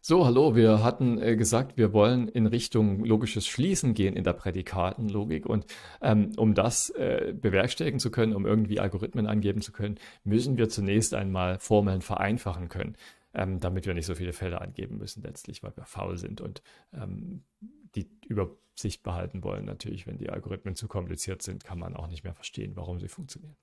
So, hallo, wir hatten äh, gesagt, wir wollen in Richtung logisches Schließen gehen in der Prädikatenlogik. Und ähm, um das äh, bewerkstelligen zu können, um irgendwie Algorithmen angeben zu können, müssen wir zunächst einmal Formeln vereinfachen können, ähm, damit wir nicht so viele Felder angeben müssen letztlich, weil wir faul sind und ähm, die Übersicht behalten wollen. Natürlich, wenn die Algorithmen zu kompliziert sind, kann man auch nicht mehr verstehen, warum sie funktionieren.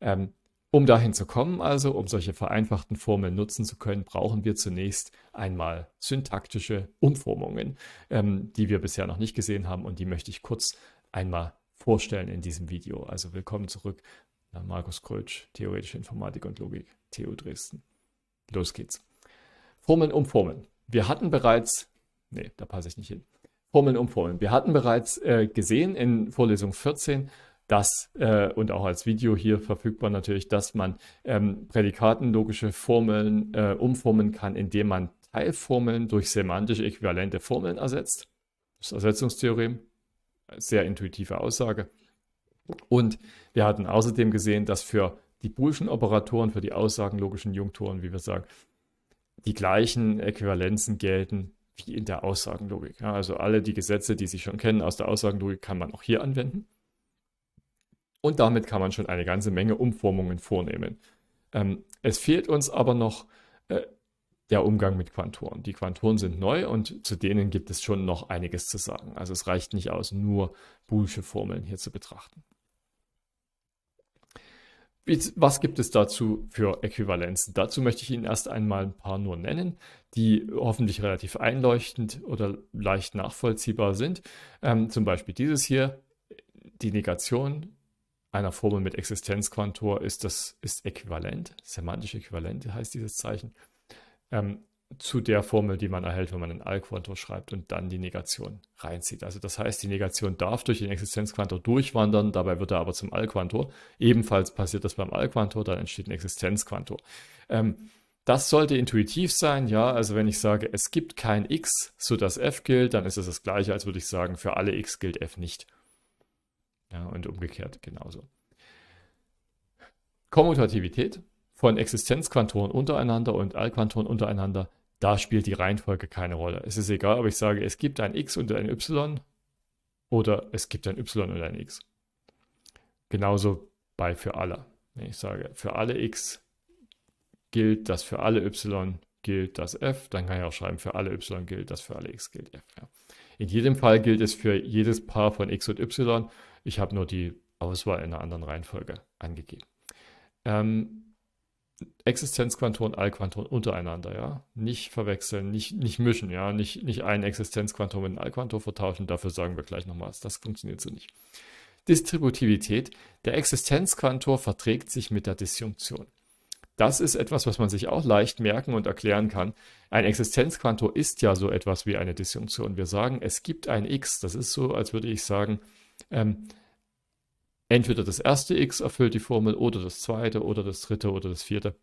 Ähm, um dahin zu kommen, also um solche vereinfachten Formeln nutzen zu können, brauchen wir zunächst einmal syntaktische Umformungen, ähm, die wir bisher noch nicht gesehen haben und die möchte ich kurz einmal vorstellen in diesem Video. Also willkommen zurück, nach Markus Krötsch, Theoretische Informatik und Logik, TU Dresden. Los geht's. Formeln umformen. Wir hatten bereits, nee, da passe ich nicht hin. Formeln umformen. Wir hatten bereits äh, gesehen in Vorlesung 14, dass, äh, und auch als Video hier verfügbar natürlich, dass man ähm, prädikatenlogische Formeln äh, umformen kann, indem man Teilformeln durch semantisch äquivalente Formeln ersetzt. Das Ersetzungstheorem, sehr intuitive Aussage. Und wir hatten außerdem gesehen, dass für die Boolschen Operatoren, für die aussagenlogischen Junktoren, wie wir sagen, die gleichen Äquivalenzen gelten wie in der Aussagenlogik. Ja, also alle die Gesetze, die Sie schon kennen aus der Aussagenlogik, kann man auch hier anwenden. Und damit kann man schon eine ganze Menge Umformungen vornehmen. Ähm, es fehlt uns aber noch äh, der Umgang mit Quantoren. Die Quantoren sind neu und zu denen gibt es schon noch einiges zu sagen. Also es reicht nicht aus, nur boolsche Formeln hier zu betrachten. Was gibt es dazu für Äquivalenzen? Dazu möchte ich Ihnen erst einmal ein paar nur nennen, die hoffentlich relativ einleuchtend oder leicht nachvollziehbar sind. Ähm, zum Beispiel dieses hier, die Negation einer Formel mit Existenzquantor ist das ist äquivalent, semantisch äquivalent heißt dieses Zeichen, ähm, zu der Formel, die man erhält, wenn man einen Allquantor schreibt und dann die Negation reinzieht. Also das heißt, die Negation darf durch den Existenzquantor durchwandern, dabei wird er aber zum Allquantor. Ebenfalls passiert das beim Allquantor, dann entsteht ein Existenzquantor. Ähm, das sollte intuitiv sein, ja. Also wenn ich sage, es gibt kein x, sodass f gilt, dann ist es das, das gleiche, als würde ich sagen, für alle x gilt f nicht. Ja, und umgekehrt genauso. Kommutativität von Existenzquantoren untereinander und Allquantoren untereinander, da spielt die Reihenfolge keine Rolle. Es ist egal, ob ich sage, es gibt ein x und ein y oder es gibt ein y und ein x. Genauso bei für alle. Wenn ich sage, für alle x gilt, das für alle y gilt das f, dann kann ich auch schreiben, für alle y gilt das, für alle x gilt f. Ja. In jedem Fall gilt es für jedes Paar von x und y ich habe nur die Auswahl in einer anderen Reihenfolge angegeben. Ähm, Existenzquantoren, Allquantoren untereinander, ja. Nicht verwechseln, nicht, nicht mischen, ja. Nicht, nicht ein Existenzquantum mit einem Allquantum vertauschen, dafür sagen wir gleich noch Das funktioniert so nicht. Distributivität. Der Existenzquantor verträgt sich mit der Disjunktion. Das ist etwas, was man sich auch leicht merken und erklären kann. Ein Existenzquantor ist ja so etwas wie eine Disjunktion. Wir sagen, es gibt ein x. Das ist so, als würde ich sagen, ähm, entweder das erste x erfüllt die Formel oder das zweite oder das dritte oder das vierte.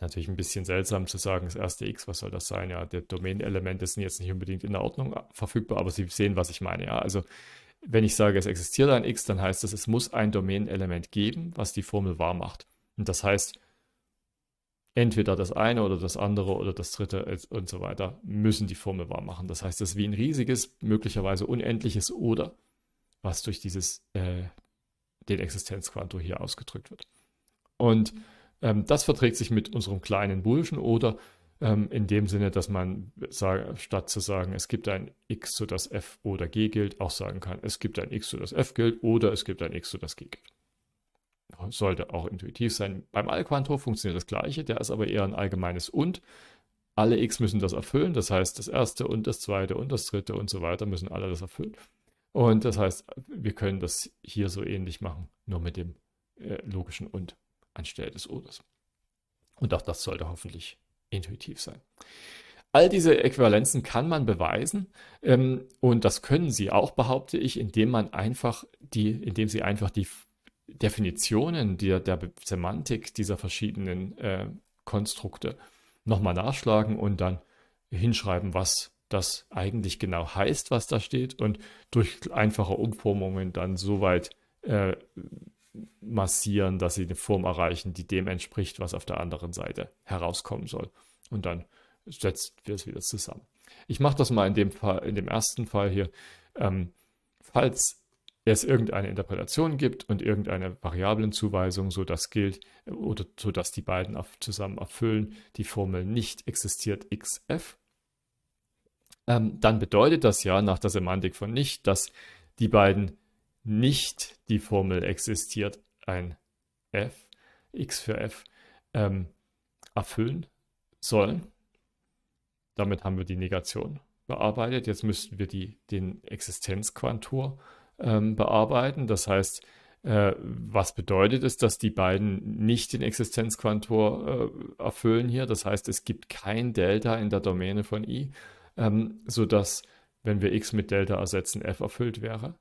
Natürlich ein bisschen seltsam zu sagen, das erste x, was soll das sein? Ja, der Domain-Elemente sind jetzt nicht unbedingt in der Ordnung äh, verfügbar, aber Sie sehen, was ich meine. Ja, also wenn ich sage, es existiert ein x, dann heißt das, es muss ein Domain-Element geben, was die Formel wahr macht. Und das heißt, entweder das eine oder das andere oder das dritte äh, und so weiter müssen die Formel wahr machen. Das heißt, das ist wie ein riesiges, möglicherweise unendliches oder, was durch dieses äh, den Existenzquanto hier ausgedrückt wird. Und ähm, das verträgt sich mit unserem kleinen Boolschen oder ähm, in dem Sinne, dass man sag, statt zu sagen, es gibt ein x, sodass f oder g gilt, auch sagen kann, es gibt ein x, sodass f gilt oder es gibt ein x, sodass g gilt sollte auch intuitiv sein. Beim Allquantor funktioniert das Gleiche, der ist aber eher ein allgemeines und. Alle x müssen das erfüllen, das heißt, das erste und das zweite und das dritte und so weiter müssen alle das erfüllen. Und das heißt, wir können das hier so ähnlich machen, nur mit dem äh, logischen und anstelle des oder. Und auch das sollte hoffentlich intuitiv sein. All diese Äquivalenzen kann man beweisen ähm, und das können sie auch, behaupte ich, indem man einfach die, indem sie einfach die Definitionen der, der Semantik dieser verschiedenen äh, Konstrukte nochmal nachschlagen und dann hinschreiben, was das eigentlich genau heißt, was da steht und durch einfache Umformungen dann so weit äh, massieren, dass sie eine Form erreichen, die dem entspricht, was auf der anderen Seite herauskommen soll. Und dann setzen wir es wieder zusammen. Ich mache das mal in dem Fall, in dem ersten Fall hier. Ähm, falls es irgendeine Interpretation gibt und irgendeine Variablenzuweisung, so das gilt äh, oder so dass die beiden auf, zusammen erfüllen, die Formel nicht existiert xf, ähm, dann bedeutet das ja nach der Semantik von nicht, dass die beiden nicht die Formel existiert, ein f, x für f, ähm, erfüllen sollen. Damit haben wir die Negation bearbeitet. Jetzt müssten wir die, den Existenzquantor ähm, bearbeiten. Das heißt, äh, was bedeutet es, dass die beiden nicht den Existenzquantor äh, erfüllen hier? Das heißt, es gibt kein Delta in der Domäne von i, ähm, sodass, wenn wir x mit Delta ersetzen, f erfüllt wäre.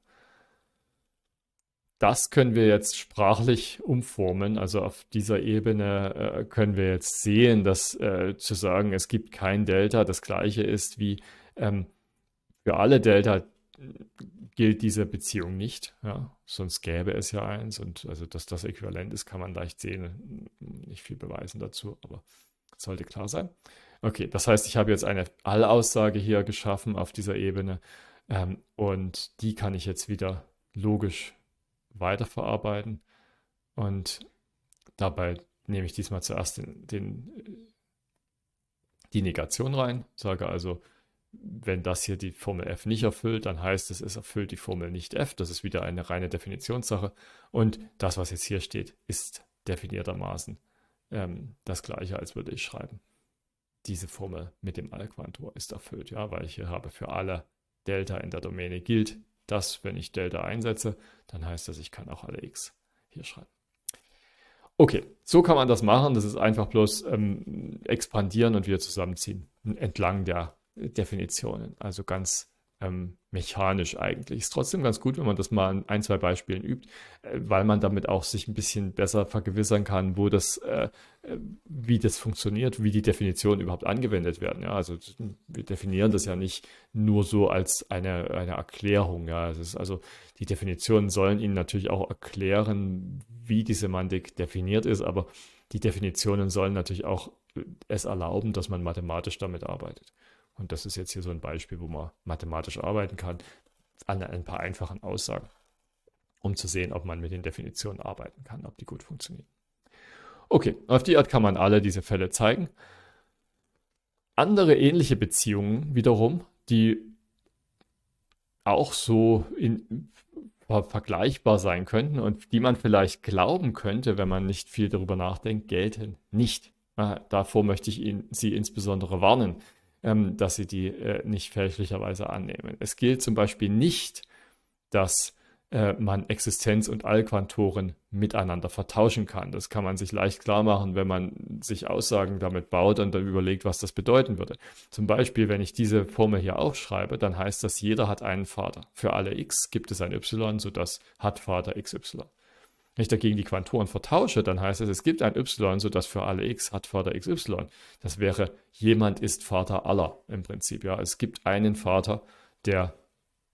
Das können wir jetzt sprachlich umformen. Also auf dieser Ebene äh, können wir jetzt sehen, dass äh, zu sagen, es gibt kein Delta, das gleiche ist wie ähm, für alle Delta äh, gilt diese Beziehung nicht. Ja? Sonst gäbe es ja eins. Und also, dass das äquivalent ist, kann man leicht sehen. Nicht viel beweisen dazu, aber sollte klar sein. Okay, das heißt, ich habe jetzt eine Allaussage hier geschaffen auf dieser Ebene ähm, und die kann ich jetzt wieder logisch weiterverarbeiten und dabei nehme ich diesmal zuerst den, den, die Negation rein, sage also, wenn das hier die Formel f nicht erfüllt, dann heißt es, es erfüllt die Formel nicht f. Das ist wieder eine reine Definitionssache. Und das, was jetzt hier steht, ist definiertermaßen ähm, das gleiche, als würde ich schreiben diese Formel mit dem Alquantor ist erfüllt, ja, weil ich hier habe für alle Delta in der Domäne gilt, dass wenn ich Delta einsetze, dann heißt das, ich kann auch alle x hier schreiben. Okay, so kann man das machen. Das ist einfach bloß ähm, expandieren und wieder zusammenziehen entlang der Definitionen. Also ganz ähm, mechanisch eigentlich. Ist trotzdem ganz gut, wenn man das mal an ein, zwei Beispielen übt, äh, weil man damit auch sich ein bisschen besser vergewissern kann, wo das, äh, äh wie das funktioniert, wie die Definitionen überhaupt angewendet werden. Ja? Also wir definieren das ja nicht nur so als eine, eine Erklärung. Ja? also die Definitionen sollen Ihnen natürlich auch erklären, wie die Semantik definiert ist, aber die Definitionen sollen natürlich auch äh, es erlauben, dass man mathematisch damit arbeitet. Und das ist jetzt hier so ein Beispiel, wo man mathematisch arbeiten kann, an ein paar einfachen Aussagen, um zu sehen, ob man mit den Definitionen arbeiten kann, ob die gut funktionieren. Okay, auf die Art kann man alle diese Fälle zeigen. Andere ähnliche Beziehungen wiederum, die auch so in, vergleichbar sein könnten und die man vielleicht glauben könnte, wenn man nicht viel darüber nachdenkt, gelten nicht. Ah, davor möchte ich Ihnen, Sie insbesondere warnen ähm, dass sie die äh, nicht fälschlicherweise annehmen. Es gilt zum Beispiel nicht, dass äh, man Existenz- und Allquantoren miteinander vertauschen kann. Das kann man sich leicht klar machen, wenn man sich Aussagen damit baut und dann überlegt, was das bedeuten würde. Zum Beispiel, wenn ich diese Formel hier aufschreibe, dann heißt das, jeder hat einen Vater. Für alle x gibt es ein y, sodass hat Vater xy. Wenn ich dagegen die Quantoren vertausche, dann heißt es, es gibt ein y, sodass für alle x hat Vater xy. Das wäre, jemand ist Vater aller im Prinzip. Ja, es gibt einen Vater, der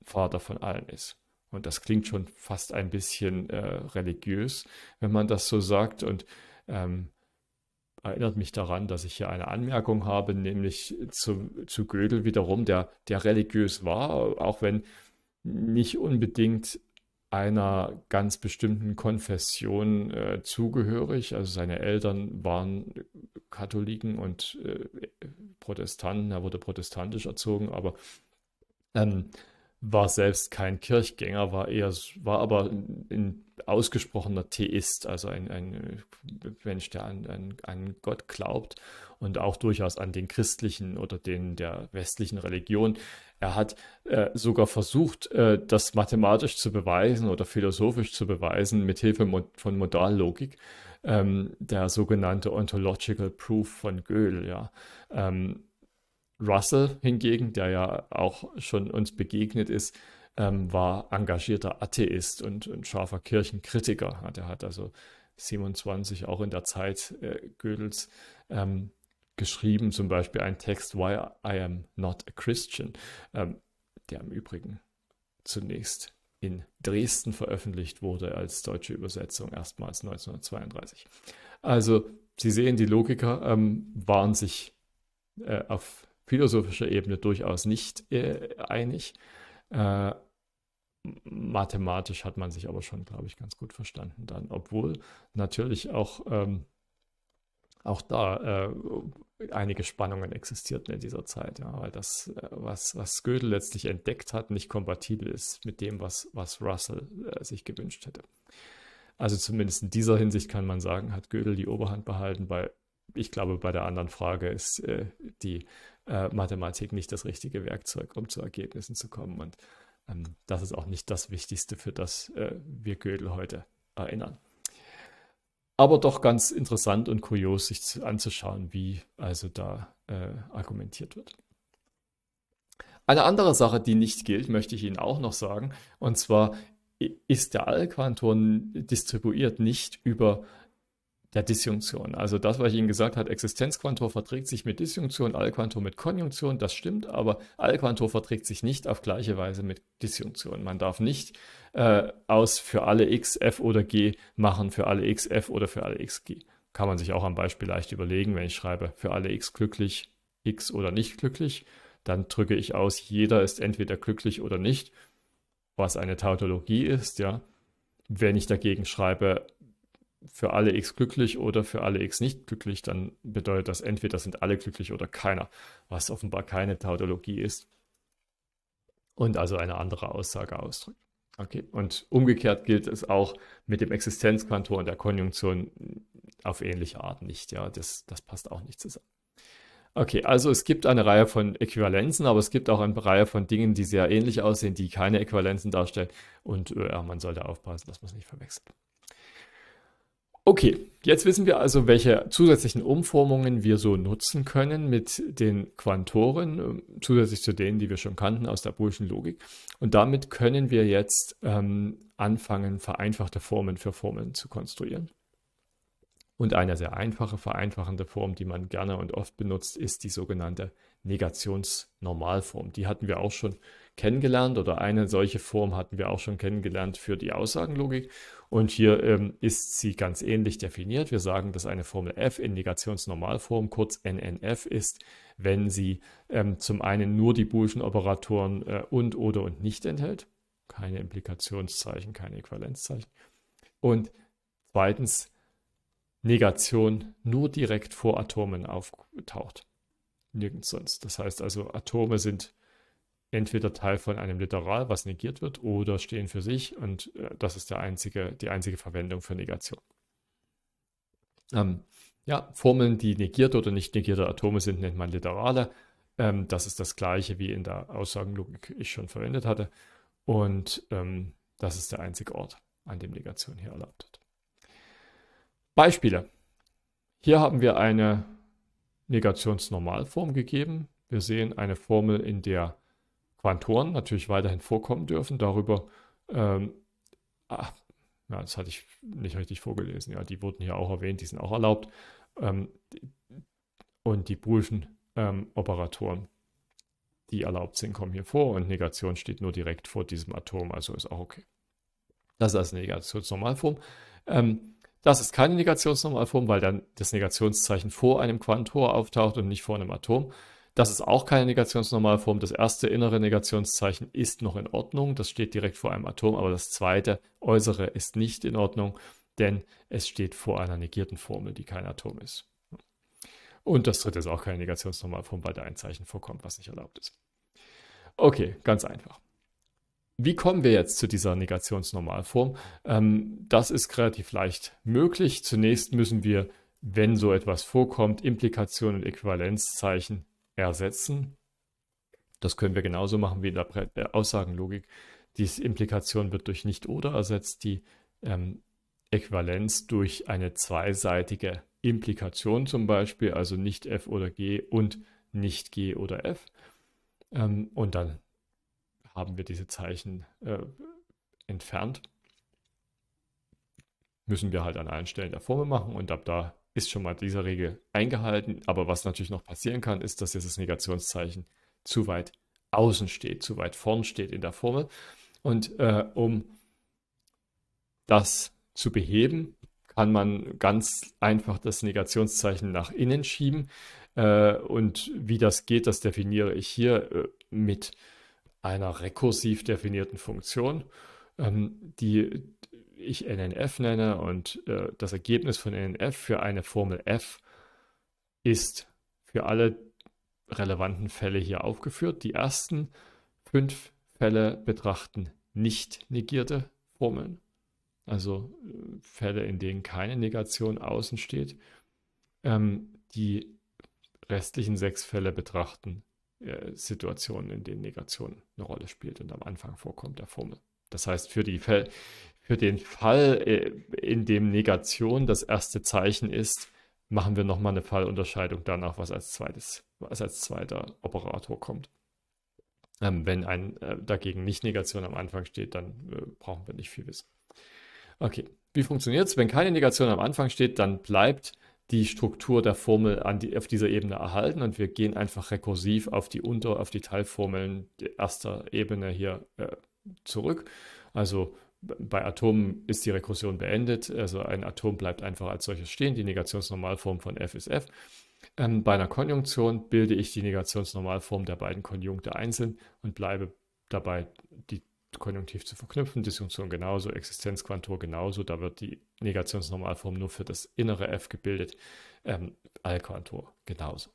Vater von allen ist. Und das klingt schon fast ein bisschen äh, religiös, wenn man das so sagt. Und ähm, erinnert mich daran, dass ich hier eine Anmerkung habe, nämlich zu, zu Gödel wiederum, der, der religiös war, auch wenn nicht unbedingt einer ganz bestimmten Konfession äh, zugehörig. Also seine Eltern waren Katholiken und äh, Protestanten. Er wurde protestantisch erzogen, aber ähm, war selbst kein Kirchgänger, war eher, war aber in ausgesprochener Theist, also ein, ein äh, Mensch, der an, an, an Gott glaubt und auch durchaus an den christlichen oder den der westlichen Religion. Er hat äh, sogar versucht, äh, das mathematisch zu beweisen oder philosophisch zu beweisen, mit Hilfe von Modallogik, ähm, der sogenannte Ontological Proof von Gödel. Ja. Ähm, Russell hingegen, der ja auch schon uns begegnet ist, ähm, war engagierter Atheist und, und scharfer Kirchenkritiker. Er hat also 27 auch in der Zeit äh, Gödels ähm, geschrieben, zum Beispiel einen Text Why I Am Not a Christian, ähm, der im Übrigen zunächst in Dresden veröffentlicht wurde als deutsche Übersetzung erstmals 1932. Also Sie sehen, die Logiker ähm, waren sich äh, auf philosophischer Ebene durchaus nicht äh, einig. Äh, mathematisch hat man sich aber schon, glaube ich, ganz gut verstanden dann, obwohl natürlich auch, ähm, auch da äh, einige Spannungen existierten in dieser Zeit, ja, weil das, äh, was, was Gödel letztlich entdeckt hat, nicht kompatibel ist mit dem, was, was Russell äh, sich gewünscht hätte. Also zumindest in dieser Hinsicht kann man sagen, hat Gödel die Oberhand behalten, weil ich glaube, bei der anderen Frage ist äh, die äh, Mathematik nicht das richtige Werkzeug, um zu Ergebnissen zu kommen. Und ähm, das ist auch nicht das Wichtigste, für das äh, wir Gödel heute erinnern. Aber doch ganz interessant und kurios, sich zu, anzuschauen, wie also da äh, argumentiert wird. Eine andere Sache, die nicht gilt, möchte ich Ihnen auch noch sagen. Und zwar ist der Allquanton distribuiert nicht über ja, Disjunktion. Also das, was ich Ihnen gesagt habe, Existenzquantor verträgt sich mit Disjunktion, Allquantor mit Konjunktion, das stimmt, aber Allquantor verträgt sich nicht auf gleiche Weise mit Disjunktion. Man darf nicht äh, aus für alle x, f oder g machen, für alle x, f oder für alle x, g. Kann man sich auch am Beispiel leicht überlegen, wenn ich schreibe, für alle x glücklich, x oder nicht glücklich, dann drücke ich aus, jeder ist entweder glücklich oder nicht, was eine Tautologie ist, ja. Wenn ich dagegen schreibe, für alle x glücklich oder für alle x nicht glücklich, dann bedeutet das entweder sind alle glücklich oder keiner, was offenbar keine Tautologie ist und also eine andere Aussage ausdrückt. Okay, und umgekehrt gilt es auch mit dem Existenzquantor und der Konjunktion auf ähnliche Art nicht. Ja, das, das passt auch nicht zusammen. Okay, also es gibt eine Reihe von Äquivalenzen, aber es gibt auch eine Reihe von Dingen, die sehr ähnlich aussehen, die keine Äquivalenzen darstellen. Und äh, man sollte aufpassen, dass man es nicht verwechselt. Okay, jetzt wissen wir also, welche zusätzlichen Umformungen wir so nutzen können mit den Quantoren, ähm, zusätzlich zu denen, die wir schon kannten aus der Boolschen Logik. Und damit können wir jetzt ähm, anfangen, vereinfachte Formen für Formeln zu konstruieren. Und eine sehr einfache, vereinfachende Form, die man gerne und oft benutzt, ist die sogenannte Negationsnormalform. Die hatten wir auch schon kennengelernt oder eine solche Form hatten wir auch schon kennengelernt für die Aussagenlogik. Und hier ähm, ist sie ganz ähnlich definiert. Wir sagen, dass eine Formel f in Negationsnormalform, kurz NNF, ist, wenn sie ähm, zum einen nur die Boolschen Operatoren äh, und, oder und nicht enthält. Keine Implikationszeichen, keine Äquivalenzzeichen. Und zweitens, Negation nur direkt vor Atomen auftaucht. Nirgends sonst. Das heißt also, Atome sind entweder Teil von einem Literal, was negiert wird, oder stehen für sich und äh, das ist der einzige, die einzige Verwendung für Negation. Ähm, ja, Formeln, die negierte oder nicht negierte Atome sind, nennt man Literale. Ähm, das ist das gleiche wie in der Aussagenlogik ich schon verwendet hatte. Und ähm, das ist der einzige Ort, an dem Negation hier erlaubt wird. Beispiele. Hier haben wir eine Negationsnormalform gegeben. Wir sehen eine Formel, in der Quantoren natürlich weiterhin vorkommen dürfen. Darüber, ähm, ach, ja, das hatte ich nicht richtig vorgelesen. Ja, die wurden hier auch erwähnt, die sind auch erlaubt. Ähm, und die Boolschen ähm, Operatoren, die erlaubt sind, kommen hier vor und Negation steht nur direkt vor diesem Atom, also ist auch okay. Das ist eine also Negationsnormalform. Ähm, das ist keine Negationsnormalform, weil dann das Negationszeichen vor einem Quantor auftaucht und nicht vor einem Atom. Das ist auch keine Negationsnormalform. Das erste innere Negationszeichen ist noch in Ordnung. Das steht direkt vor einem Atom, aber das zweite äußere ist nicht in Ordnung, denn es steht vor einer negierten Formel, die kein Atom ist. Und das dritte ist auch keine Negationsnormalform, weil da ein Zeichen vorkommt, was nicht erlaubt ist. Okay, ganz einfach. Wie kommen wir jetzt zu dieser Negationsnormalform? Ähm, das ist relativ leicht möglich. Zunächst müssen wir, wenn so etwas vorkommt, Implikationen und Äquivalenzzeichen ersetzen. Das können wir genauso machen wie in der äh, Aussagenlogik. Die Implikation wird durch Nicht-Oder ersetzt, die ähm, Äquivalenz durch eine zweiseitige Implikation zum Beispiel, also nicht F oder G und nicht G oder F. Ähm, und dann haben wir diese Zeichen äh, entfernt. Müssen wir halt an allen Stellen der Formel machen und ab da ist schon mal dieser Regel eingehalten. Aber was natürlich noch passieren kann, ist, dass jetzt das Negationszeichen zu weit außen steht, zu weit vorn steht in der Formel. Und äh, um das zu beheben, kann man ganz einfach das Negationszeichen nach innen schieben. Äh, und wie das geht, das definiere ich hier äh, mit einer rekursiv definierten Funktion, ähm, die ich NNF nenne und äh, das Ergebnis von NNF für eine Formel F ist für alle relevanten Fälle hier aufgeführt. Die ersten fünf Fälle betrachten nicht negierte Formeln, also äh, Fälle, in denen keine Negation außen steht. Ähm, die restlichen sechs Fälle betrachten äh, Situationen, in denen Negation eine Rolle spielt und am Anfang vorkommt der Formel. Das heißt, für die, Fälle, für den Fall, äh, in dem Negation das erste Zeichen ist, machen wir nochmal eine Fallunterscheidung danach, was als zweites, was als zweiter Operator kommt. Ähm, wenn ein äh, dagegen nicht Negation am Anfang steht, dann äh, brauchen wir nicht viel wissen. Okay, wie funktioniert es? Wenn keine Negation am Anfang steht, dann bleibt die Struktur der Formel die, auf dieser Ebene erhalten und wir gehen einfach rekursiv auf die Unter-, auf die Teilformeln erster Ebene hier äh, zurück. Also bei Atomen ist die Rekursion beendet, also ein Atom bleibt einfach als solches stehen, die Negationsnormalform von F ist F. Ähm, bei einer Konjunktion bilde ich die Negationsnormalform der beiden Konjunkte einzeln und bleibe dabei, die konjunktiv zu verknüpfen. Disjunktion genauso, Existenzquantor genauso, da wird die Negationsnormalform nur für das innere F gebildet, ähm, Allquantor genauso.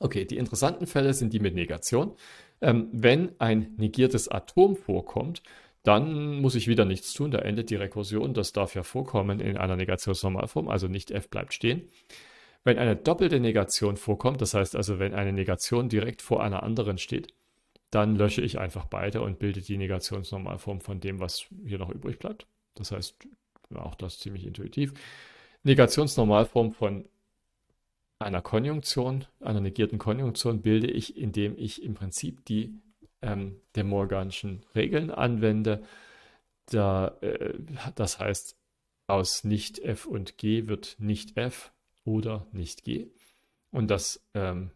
Okay, die interessanten Fälle sind die mit Negation. Ähm, wenn ein negiertes Atom vorkommt, dann muss ich wieder nichts tun, da endet die Rekursion, das darf ja vorkommen in einer Negationsnormalform, also nicht f bleibt stehen. Wenn eine doppelte Negation vorkommt, das heißt also, wenn eine Negation direkt vor einer anderen steht, dann lösche ich einfach beide und bilde die Negationsnormalform von dem, was hier noch übrig bleibt. Das heißt, auch das ziemlich intuitiv. Negationsnormalform von einer Konjunktion, einer negierten Konjunktion bilde ich, indem ich im Prinzip die ähm, der Morganschen Regeln anwende. Da, äh, das heißt, aus nicht f und g wird nicht f oder nicht g. Und das, ähm,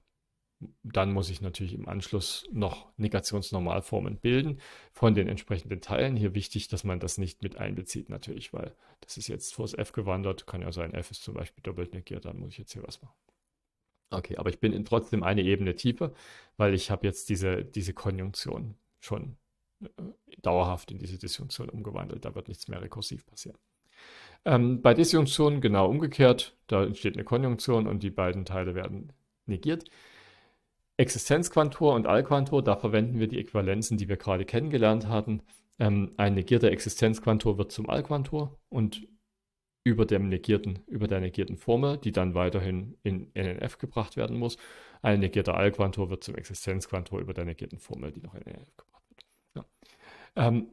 dann muss ich natürlich im Anschluss noch Negationsnormalformen bilden von den entsprechenden Teilen. Hier wichtig, dass man das nicht mit einbezieht natürlich, weil das ist jetzt vors f gewandert. Kann ja sein, f ist zum Beispiel doppelt negiert, dann muss ich jetzt hier was machen. Okay, aber ich bin in trotzdem eine Ebene tiefer, weil ich habe jetzt diese, diese Konjunktion schon äh, dauerhaft in diese Disjunktion umgewandelt. Da wird nichts mehr rekursiv passieren. Ähm, bei Disjunktionen genau umgekehrt. Da entsteht eine Konjunktion und die beiden Teile werden negiert. Existenzquantur und Allquantor, da verwenden wir die Äquivalenzen, die wir gerade kennengelernt hatten. Ähm, ein negierter Existenzquantur wird zum Allquantor und über, dem negierten, über der negierten Formel, die dann weiterhin in NNF gebracht werden muss. Ein negierter Allquantor wird zum Existenzquantor über der negierten Formel, die noch in NNF gebracht wird. Ja. Ähm,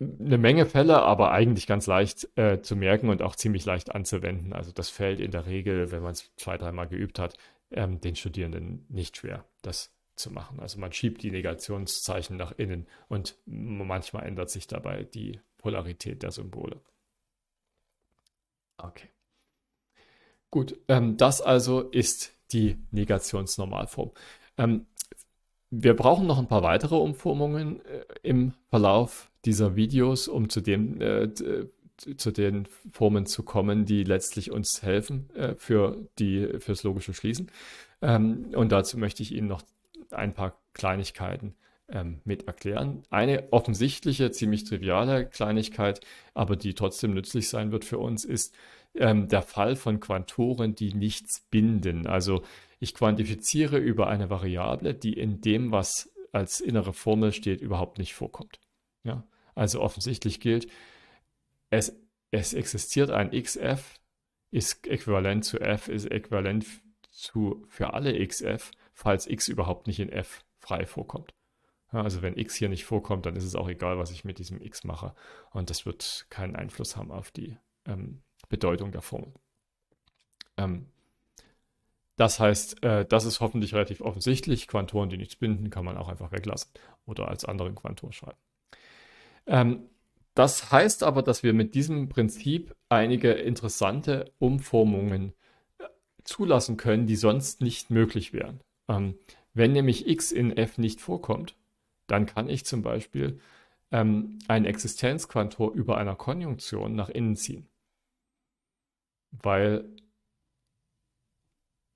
eine Menge Fälle, aber eigentlich ganz leicht äh, zu merken und auch ziemlich leicht anzuwenden. Also das fällt in der Regel, wenn man es zwei, dreimal geübt hat, ähm, den Studierenden nicht schwer, das zu machen. Also man schiebt die Negationszeichen nach innen und manchmal ändert sich dabei die Polarität der Symbole. Okay. Gut, ähm, das also ist die Negationsnormalform. Ähm, wir brauchen noch ein paar weitere Umformungen äh, im Verlauf dieser Videos, um zu, dem, äh, zu den Formen zu kommen, die letztlich uns helfen äh, für die, fürs logische Schließen. Ähm, und dazu möchte ich Ihnen noch ein paar Kleinigkeiten ähm, mit erklären. Eine offensichtliche, ziemlich triviale Kleinigkeit, aber die trotzdem nützlich sein wird für uns, ist ähm, der Fall von Quantoren, die nichts binden. Also ich quantifiziere über eine Variable, die in dem, was als innere Formel steht, überhaupt nicht vorkommt. Ja? Also offensichtlich gilt, es, es existiert ein xf, ist äquivalent zu f, ist äquivalent zu für alle xf, falls x überhaupt nicht in f frei vorkommt. Also wenn x hier nicht vorkommt, dann ist es auch egal, was ich mit diesem x mache. Und das wird keinen Einfluss haben auf die ähm, Bedeutung der Formel. Ähm, das heißt, äh, das ist hoffentlich relativ offensichtlich. Quantoren, die nichts binden, kann man auch einfach weglassen oder als anderen Quantor schreiben. Ähm, das heißt aber, dass wir mit diesem Prinzip einige interessante Umformungen äh, zulassen können, die sonst nicht möglich wären. Ähm, wenn nämlich x in f nicht vorkommt, dann kann ich zum Beispiel ähm, ein Existenzquantor über einer Konjunktion nach innen ziehen. Weil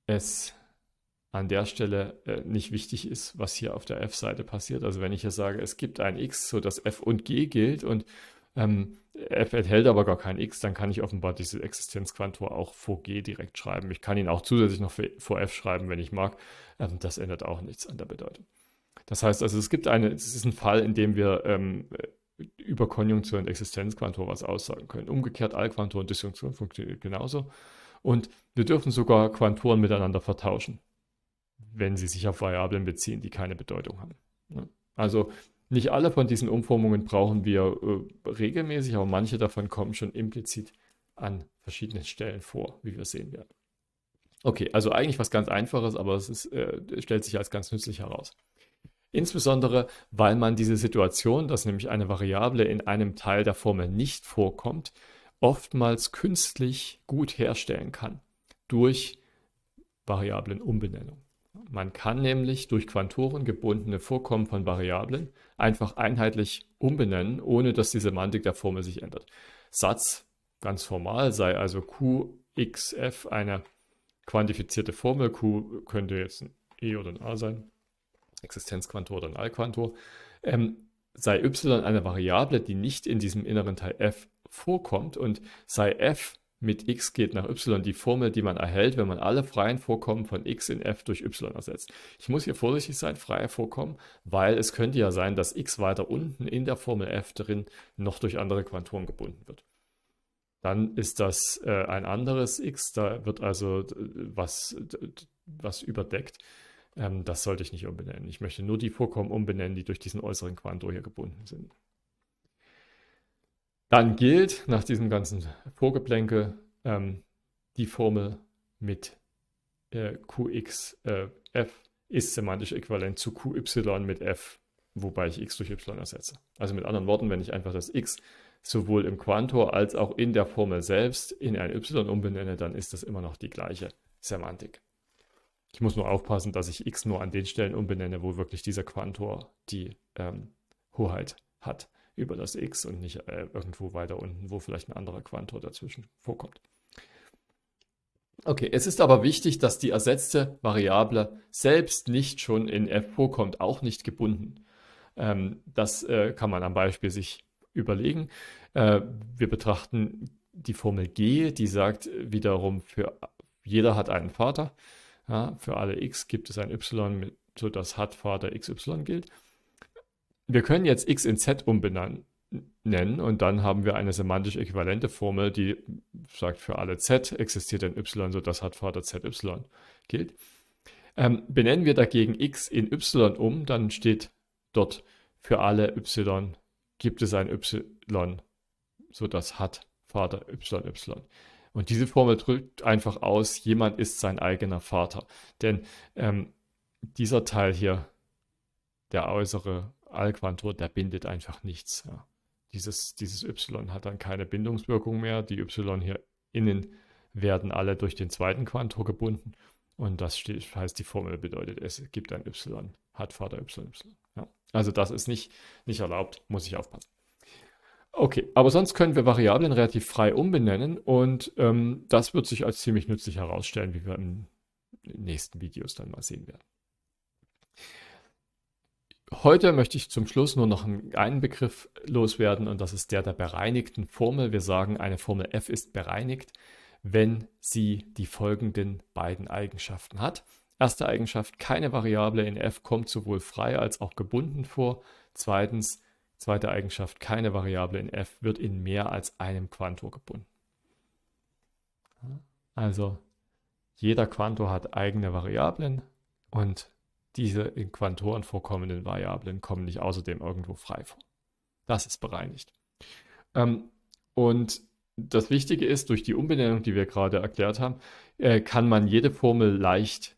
es an der Stelle äh, nicht wichtig ist, was hier auf der f-Seite passiert. Also wenn ich hier sage, es gibt ein x, so dass f und g gilt und ähm, f enthält aber gar kein x, dann kann ich offenbar dieses Existenzquantor auch vor g direkt schreiben. Ich kann ihn auch zusätzlich noch vor f schreiben, wenn ich mag. Ähm, das ändert auch nichts an der Bedeutung. Das heißt also, es gibt eine, es ist ein Fall, in dem wir ähm, über Konjunktion und Existenzquantor was aussagen können. Umgekehrt, Allquantor und Disjunktion funktioniert genauso. Und wir dürfen sogar Quantoren miteinander vertauschen, wenn sie sich auf Variablen beziehen, die keine Bedeutung haben. Also nicht alle von diesen Umformungen brauchen wir äh, regelmäßig, aber manche davon kommen schon implizit an verschiedenen Stellen vor, wie wir sehen werden. Okay, also eigentlich was ganz Einfaches, aber es ist, äh, stellt sich als ganz nützlich heraus. Insbesondere, weil man diese Situation, dass nämlich eine Variable in einem Teil der Formel nicht vorkommt, oftmals künstlich gut herstellen kann durch Variablenumbenennung. Man kann nämlich durch Quantoren gebundene Vorkommen von Variablen einfach einheitlich umbenennen, ohne dass die Semantik der Formel sich ändert. Satz ganz formal sei also QXF eine quantifizierte Formel, Q könnte jetzt ein E oder ein A sein, Existenzquantor oder ein Allquantor, ähm, sei y eine Variable, die nicht in diesem inneren Teil f vorkommt und sei f mit x geht nach y die Formel, die man erhält, wenn man alle freien Vorkommen von x in f durch y ersetzt. Ich muss hier vorsichtig sein, freie Vorkommen, weil es könnte ja sein, dass x weiter unten in der Formel f drin noch durch andere Quantoren gebunden wird. Dann ist das äh, ein anderes x, da wird also äh, was, was überdeckt. Ähm, das sollte ich nicht umbenennen. Ich möchte nur die Vorkommen umbenennen, die durch diesen äußeren Quanto hier gebunden sind. Dann gilt nach diesem ganzen Vorgeplänkel ähm, die Formel mit äh, QX äh, ist semantisch äquivalent zu QY mit F, wobei ich X durch Y ersetze. Also mit anderen Worten, wenn ich einfach das X sowohl im Quantor als auch in der Formel selbst in ein Y umbenenne, dann ist das immer noch die gleiche Semantik. Ich muss nur aufpassen, dass ich x nur an den Stellen umbenenne, wo wirklich dieser Quantor die ähm, Hoheit hat über das x und nicht äh, irgendwo weiter unten, wo vielleicht ein anderer Quantor dazwischen vorkommt. Okay, es ist aber wichtig, dass die ersetzte Variable selbst nicht schon in f vorkommt, auch nicht gebunden. Ähm, das äh, kann man am Beispiel sich überlegen. Äh, wir betrachten die Formel g, die sagt wiederum für jeder hat einen Vater. Ja, für alle x gibt es ein y, sodass hat Vater xy gilt. Wir können jetzt x in z umbenennen nennen und dann haben wir eine semantisch äquivalente Formel, die sagt, für alle z existiert ein y, sodass hat Vater zy gilt. Ähm, benennen wir dagegen x in y um, dann steht dort für alle y gibt es ein y, sodass hat Vater yy. Und diese Formel drückt einfach aus, jemand ist sein eigener Vater. Denn ähm, dieser Teil hier, der äußere Allquantor, der bindet einfach nichts. Ja. Dieses, dieses Y hat dann keine Bindungswirkung mehr. Die Y hier innen werden alle durch den zweiten Quantor gebunden. Und das steht, heißt, die Formel bedeutet, es gibt ein Y, hat Vater Y. y. Ja. Also das ist nicht, nicht erlaubt, muss ich aufpassen. Okay, aber sonst können wir Variablen relativ frei umbenennen und ähm, das wird sich als ziemlich nützlich herausstellen, wie wir in den nächsten Videos dann mal sehen werden. Heute möchte ich zum Schluss nur noch einen Begriff loswerden und das ist der der bereinigten Formel. Wir sagen, eine Formel f ist bereinigt, wenn sie die folgenden beiden Eigenschaften hat. Erste Eigenschaft, keine Variable in f kommt sowohl frei als auch gebunden vor. Zweitens, Zweite Eigenschaft, keine Variable in f wird in mehr als einem Quantor gebunden. Also jeder Quantor hat eigene Variablen und diese in Quantoren vorkommenden Variablen kommen nicht außerdem irgendwo frei vor. Das ist bereinigt. Ähm, und das Wichtige ist, durch die Umbenennung, die wir gerade erklärt haben, äh, kann man jede Formel leicht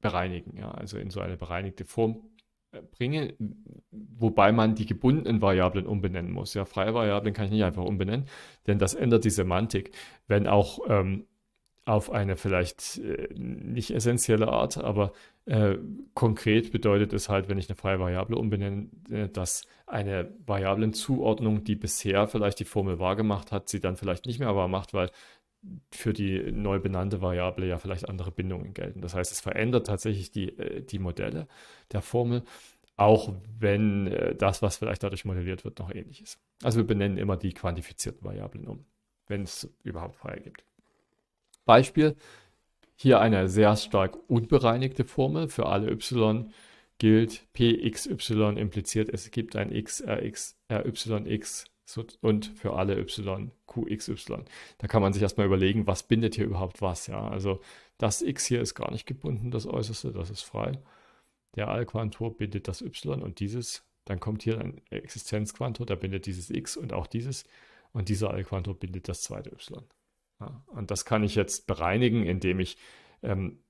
bereinigen, ja, also in so eine bereinigte Form bringen, wobei man die gebundenen Variablen umbenennen muss. Ja, freie Variablen kann ich nicht einfach umbenennen, denn das ändert die Semantik. Wenn auch ähm, auf eine vielleicht äh, nicht essentielle Art, aber äh, konkret bedeutet es halt, wenn ich eine freie Variable umbenenne, äh, dass eine Variablenzuordnung, die bisher vielleicht die Formel wahr gemacht hat, sie dann vielleicht nicht mehr wahr macht, weil für die neu benannte Variable ja vielleicht andere Bindungen gelten. Das heißt, es verändert tatsächlich die, äh, die Modelle der Formel, auch wenn äh, das, was vielleicht dadurch modelliert wird, noch ähnlich ist. Also wir benennen immer die quantifizierten Variablen um, wenn es überhaupt freie gibt. Beispiel, hier eine sehr stark unbereinigte Formel. Für alle y gilt pxy impliziert, es gibt ein x, rx, ryx und für alle y, qxy. Da kann man sich erstmal überlegen, was bindet hier überhaupt was. Ja? Also das x hier ist gar nicht gebunden, das äußerste, das ist frei. Der Allquantor bindet das y und dieses. Dann kommt hier ein Existenzquantor, der bindet dieses x und auch dieses. Und dieser Allquantor bindet das zweite y. Und das kann ich jetzt bereinigen, indem ich ähm,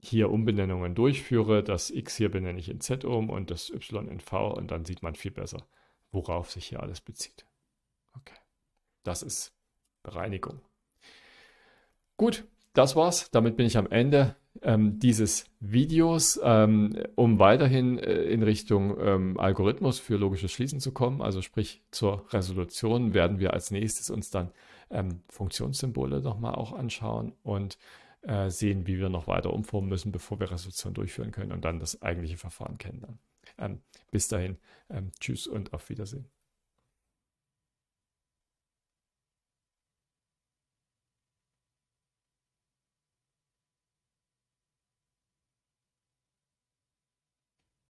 hier Umbenennungen durchführe. Das x hier benenne ich in z um und das y in v und dann sieht man viel besser, worauf sich hier alles bezieht. Okay, das ist Bereinigung. Gut, das war's. Damit bin ich am Ende ähm, dieses Videos, ähm, um weiterhin äh, in Richtung ähm, Algorithmus für logisches Schließen zu kommen. Also sprich zur Resolution werden wir als nächstes uns dann ähm, Funktionssymbole nochmal auch anschauen und äh, sehen, wie wir noch weiter umformen müssen, bevor wir Resolution durchführen können und dann das eigentliche Verfahren kennenlernen. Ähm, bis dahin, ähm, tschüss und auf Wiedersehen.